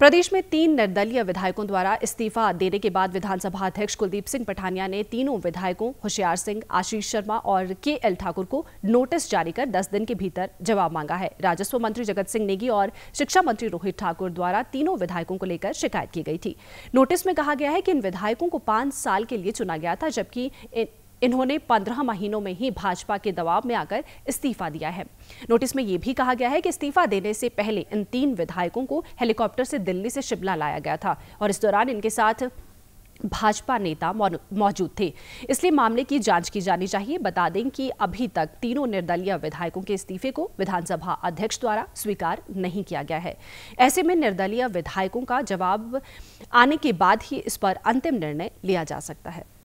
प्रदेश में तीन निर्दलीय विधायकों द्वारा इस्तीफा देने के बाद विधानसभा अध्यक्ष कुलदीप सिंह पठानिया ने तीनों विधायकों होशियार सिंह आशीष शर्मा और के एल ठाकुर को नोटिस जारी कर 10 दिन के भीतर जवाब मांगा है राजस्व मंत्री जगत सिंह नेगी और शिक्षा मंत्री रोहित ठाकुर द्वारा तीनों विधायकों को लेकर शिकायत की गई थी नोटिस में कहा गया है कि इन विधायकों को पांच साल के लिए चुना गया था जबकि इन्होंने पंद्रह महीनों में ही भाजपा के दबाव में आकर इस्तीफा दिया है नोटिस में यह भी कहा गया है कि इस्तीफा देने से पहले इन तीन विधायकों को हेलीकॉप्टर से दिल्ली से शिमला लाया गया था और इस दौरान इनके साथ भाजपा नेता मौजूद थे इसलिए मामले की जांच की जानी चाहिए बता दें कि अभी तक तीनों निर्दलीय विधायकों के इस्तीफे को विधानसभा अध्यक्ष द्वारा स्वीकार नहीं किया गया है ऐसे में निर्दलीय विधायकों का जवाब आने के बाद ही इस पर अंतिम निर्णय लिया जा सकता है